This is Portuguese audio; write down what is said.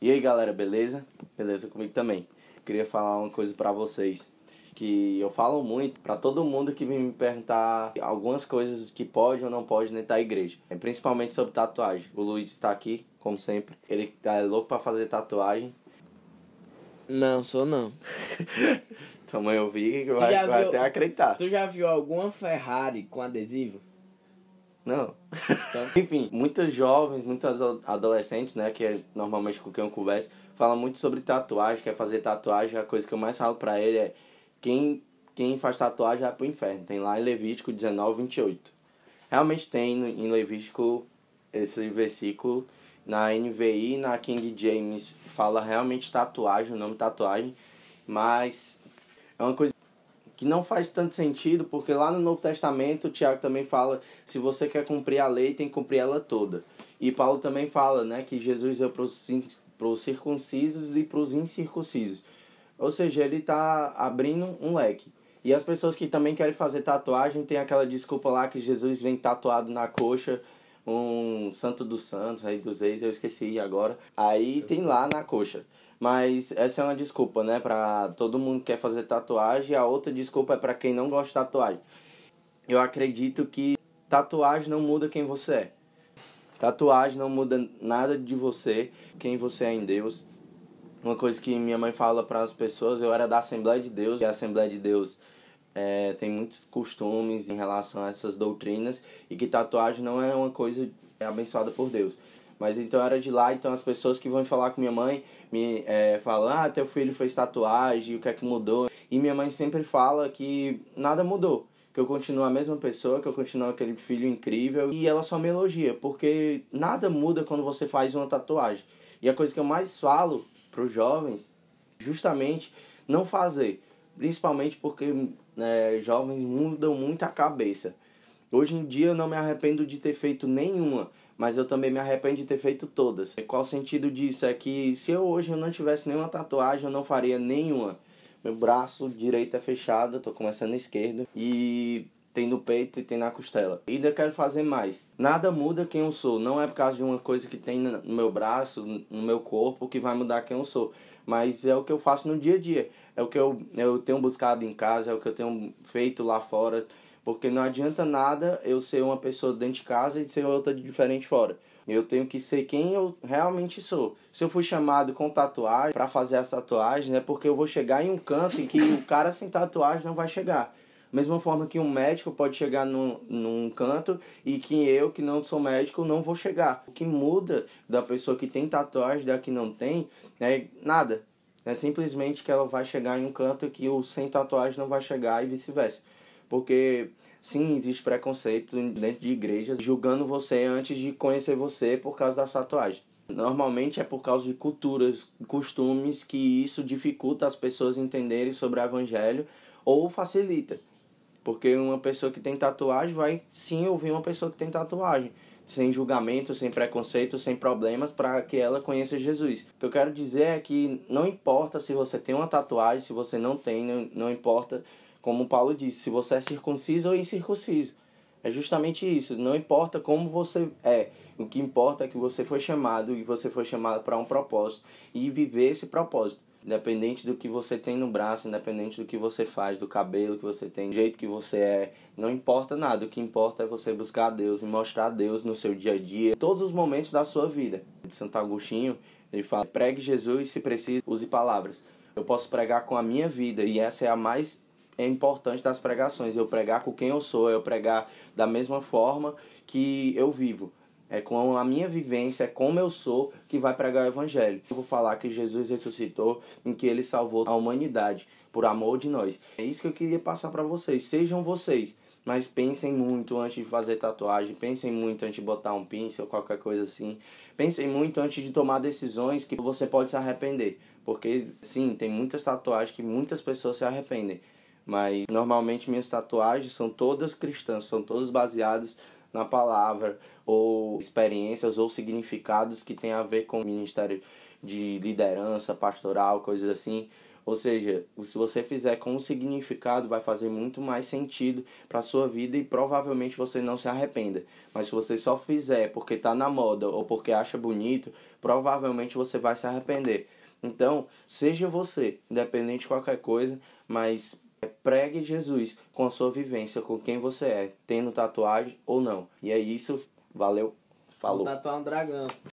E aí galera, beleza? Beleza comigo também. Queria falar uma coisa pra vocês que eu falo muito para todo mundo que vem me perguntar algumas coisas que pode ou não pode dentro da igreja, é, principalmente sobre tatuagem. O Luiz está aqui, como sempre. Ele é louco para fazer tatuagem. Não, sou não. Tua mãe vi que vai, vai viu, até acreditar. Tu já viu alguma Ferrari com adesivo? Não. Então, enfim, muitos jovens, muitos adolescentes, né, que é normalmente com quem eu converso, falam muito sobre tatuagem, quer fazer tatuagem. A coisa que eu mais falo pra ele é quem, quem faz tatuagem vai pro inferno. Tem lá em Levítico 19, 28. Realmente tem em Levítico esse versículo. Na NVI, na King James, fala realmente tatuagem, o nome tatuagem. Mas é uma coisa que não faz tanto sentido, porque lá no Novo Testamento, Tiago também fala, se você quer cumprir a lei, tem que cumprir ela toda. E Paulo também fala, né, que Jesus é para os circuncisos e para os incircuncisos. Ou seja, ele está abrindo um leque. E as pessoas que também querem fazer tatuagem, tem aquela desculpa lá que Jesus vem tatuado na coxa, um santo dos santos, aí dos reis, eu esqueci agora. Aí tem lá na coxa. Mas essa é uma desculpa, né? Pra todo mundo que quer fazer tatuagem. A outra desculpa é para quem não gosta de tatuagem. Eu acredito que tatuagem não muda quem você é. Tatuagem não muda nada de você, quem você é em Deus. Uma coisa que minha mãe fala para as pessoas, eu era da Assembleia de Deus, e a Assembleia de Deus é, tem muitos costumes em relação a essas doutrinas, e que tatuagem não é uma coisa abençoada por Deus. Mas então era de lá, então as pessoas que vão falar com minha mãe me é, falam, ah, teu filho fez tatuagem, o que é que mudou? E minha mãe sempre fala que nada mudou, que eu continuo a mesma pessoa, que eu continuo aquele filho incrível. E ela só me elogia, porque nada muda quando você faz uma tatuagem. E a coisa que eu mais falo para os jovens, justamente não fazer. Principalmente porque é, jovens mudam muito a cabeça. Hoje em dia eu não me arrependo de ter feito nenhuma mas eu também me arrependo de ter feito todas. qual o sentido disso? É que se eu hoje não tivesse nenhuma tatuagem, eu não faria nenhuma. Meu braço direito é fechado, tô começando esquerdo e tem no peito e tem na costela. E ainda quero fazer mais. Nada muda quem eu sou. Não é por causa de uma coisa que tem no meu braço, no meu corpo, que vai mudar quem eu sou. Mas é o que eu faço no dia a dia. É o que eu, eu tenho buscado em casa, é o que eu tenho feito lá fora. Porque não adianta nada eu ser uma pessoa dentro de casa e ser outra diferente fora. Eu tenho que ser quem eu realmente sou. Se eu fui chamado com tatuagem para fazer essa tatuagem é porque eu vou chegar em um canto em que o cara sem tatuagem não vai chegar. Mesma forma que um médico pode chegar num, num canto e que eu, que não sou médico, não vou chegar. O que muda da pessoa que tem tatuagem da que não tem é nada. É simplesmente que ela vai chegar em um canto que o sem tatuagem não vai chegar e vice-versa. Porque sim, existe preconceito dentro de igrejas julgando você antes de conhecer você por causa da tatuagem. Normalmente é por causa de culturas, costumes que isso dificulta as pessoas entenderem sobre o evangelho ou facilita. Porque uma pessoa que tem tatuagem vai sim ouvir uma pessoa que tem tatuagem, sem julgamento, sem preconceito, sem problemas, para que ela conheça Jesus. O que eu quero dizer é que não importa se você tem uma tatuagem, se você não tem, não, não importa como Paulo disse, se você é circunciso ou incircunciso. É justamente isso. Não importa como você é. O que importa é que você foi chamado e você foi chamado para um propósito e viver esse propósito. Independente do que você tem no braço, independente do que você faz, do cabelo que você tem, do jeito que você é, não importa nada. O que importa é você buscar Deus e mostrar Deus no seu dia a dia, em todos os momentos da sua vida. De Santo Agostinho, ele fala: pregue Jesus, se precisa, use palavras. Eu posso pregar com a minha vida e essa é a mais é importante das pregações. Eu pregar com quem eu sou, eu pregar da mesma forma que eu vivo. É com a minha vivência, é como eu sou que vai pregar o evangelho. Eu vou falar que Jesus ressuscitou, em que ele salvou a humanidade por amor de nós. É isso que eu queria passar para vocês. Sejam vocês, mas pensem muito antes de fazer tatuagem, pensem muito antes de botar um pincel, qualquer coisa assim. Pensem muito antes de tomar decisões que você pode se arrepender, porque sim, tem muitas tatuagens que muitas pessoas se arrependem. Mas normalmente minhas tatuagens são todas cristãs, são todas baseadas na palavra ou experiências ou significados que tem a ver com o ministério de liderança, pastoral, coisas assim. Ou seja, se você fizer com um significado, vai fazer muito mais sentido para sua vida e provavelmente você não se arrependa. Mas se você só fizer porque está na moda ou porque acha bonito, provavelmente você vai se arrepender. Então, seja você, independente de qualquer coisa, mas Pregue Jesus com a sua vivência, com quem você é, tendo tatuagem ou não. E é isso. Valeu. Falou. Vou tatuar um dragão.